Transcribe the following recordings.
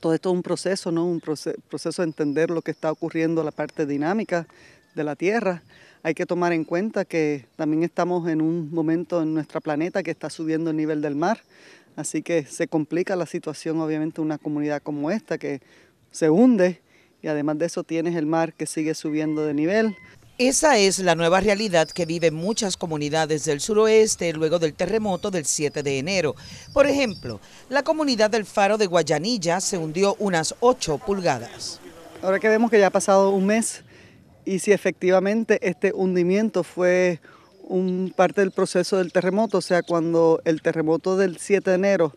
todo esto es un proceso, ¿no? Un proceso, de entender lo que está ocurriendo, la parte dinámica de la Tierra. Hay que tomar en cuenta que también estamos en un momento en nuestro planeta que está subiendo el nivel del mar, así que se complica la situación, obviamente, una comunidad como esta que se hunde y además de eso tienes el mar que sigue subiendo de nivel. Esa es la nueva realidad que viven muchas comunidades del suroeste luego del terremoto del 7 de enero. Por ejemplo, la comunidad del Faro de Guayanilla se hundió unas 8 pulgadas. Ahora que vemos que ya ha pasado un mes y si efectivamente este hundimiento fue un parte del proceso del terremoto, o sea, cuando el terremoto del 7 de enero,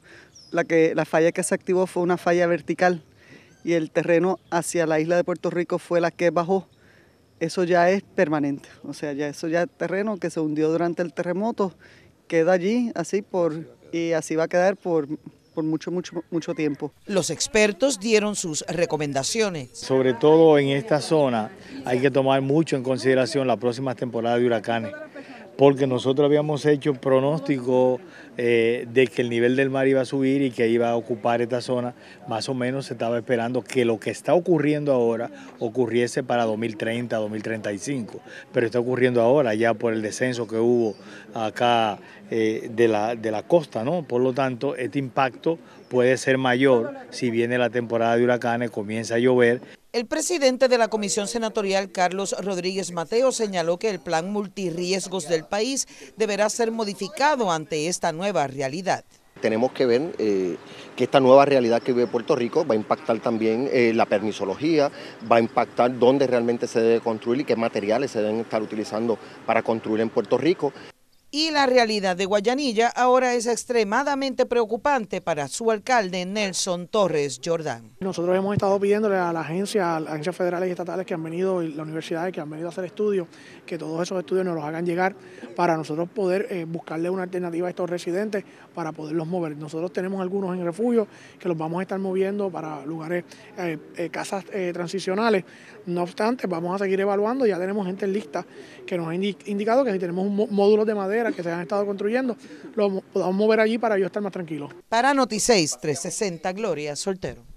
la, que, la falla que se activó fue una falla vertical y el terreno hacia la isla de Puerto Rico fue la que bajó eso ya es permanente, o sea, ya eso ya es terreno que se hundió durante el terremoto, queda allí así por y así va a quedar por por mucho, mucho, mucho tiempo. Los expertos dieron sus recomendaciones. Sobre todo en esta zona hay que tomar mucho en consideración la próxima temporada de huracanes porque nosotros habíamos hecho pronóstico eh, de que el nivel del mar iba a subir y que iba a ocupar esta zona. Más o menos se estaba esperando que lo que está ocurriendo ahora ocurriese para 2030, 2035, pero está ocurriendo ahora ya por el descenso que hubo acá eh, de, la, de la costa, ¿no? Por lo tanto, este impacto puede ser mayor si viene la temporada de huracanes, comienza a llover. El presidente de la Comisión Senatorial, Carlos Rodríguez Mateo, señaló que el plan multirriesgos del país deberá ser modificado ante esta nueva realidad. Tenemos que ver eh, que esta nueva realidad que vive Puerto Rico va a impactar también eh, la permisología, va a impactar dónde realmente se debe construir y qué materiales se deben estar utilizando para construir en Puerto Rico y la realidad de Guayanilla ahora es extremadamente preocupante para su alcalde Nelson Torres Jordán. Nosotros hemos estado pidiéndole a la agencia, a las agencias federales y estatales que han venido, y las universidades que han venido a hacer estudios, que todos esos estudios nos los hagan llegar para nosotros poder eh, buscarle una alternativa a estos residentes para poderlos mover. Nosotros tenemos algunos en refugio que los vamos a estar moviendo para lugares, eh, eh, casas transicionales. No obstante, vamos a seguir evaluando, ya tenemos gente lista que nos ha indicado que si tenemos un módulo de madera, que se han estado construyendo, lo podamos mover allí para yo estar más tranquilo. Para Noticeis 360, Gloria Soltero.